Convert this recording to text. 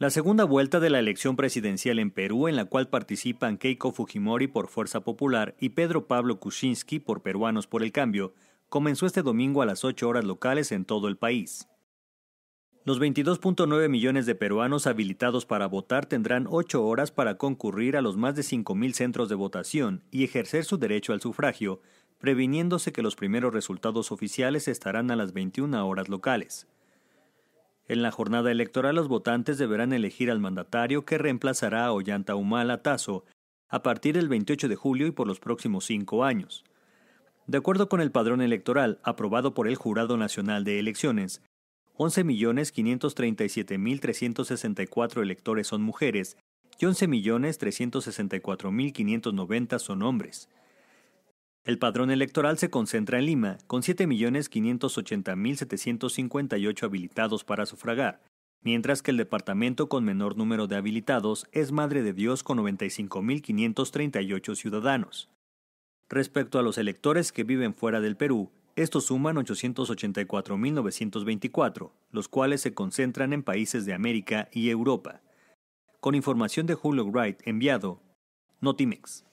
La segunda vuelta de la elección presidencial en Perú, en la cual participan Keiko Fujimori por Fuerza Popular y Pedro Pablo Kuczynski por Peruanos por el Cambio, comenzó este domingo a las 8 horas locales en todo el país. Los 22.9 millones de peruanos habilitados para votar tendrán 8 horas para concurrir a los más de 5.000 centros de votación y ejercer su derecho al sufragio, previniéndose que los primeros resultados oficiales estarán a las 21 horas locales. En la jornada electoral los votantes deberán elegir al mandatario que reemplazará a Ollanta Humala Tazo a partir del 28 de julio y por los próximos cinco años. De acuerdo con el padrón electoral aprobado por el Jurado Nacional de Elecciones, 11.537.364 electores son mujeres y 11.364.590 son hombres. El padrón electoral se concentra en Lima, con 7.580.758 habilitados para sufragar, mientras que el departamento con menor número de habilitados es Madre de Dios con 95.538 ciudadanos. Respecto a los electores que viven fuera del Perú, estos suman 884.924, los cuales se concentran en países de América y Europa. Con información de Julio Wright enviado, Notimex.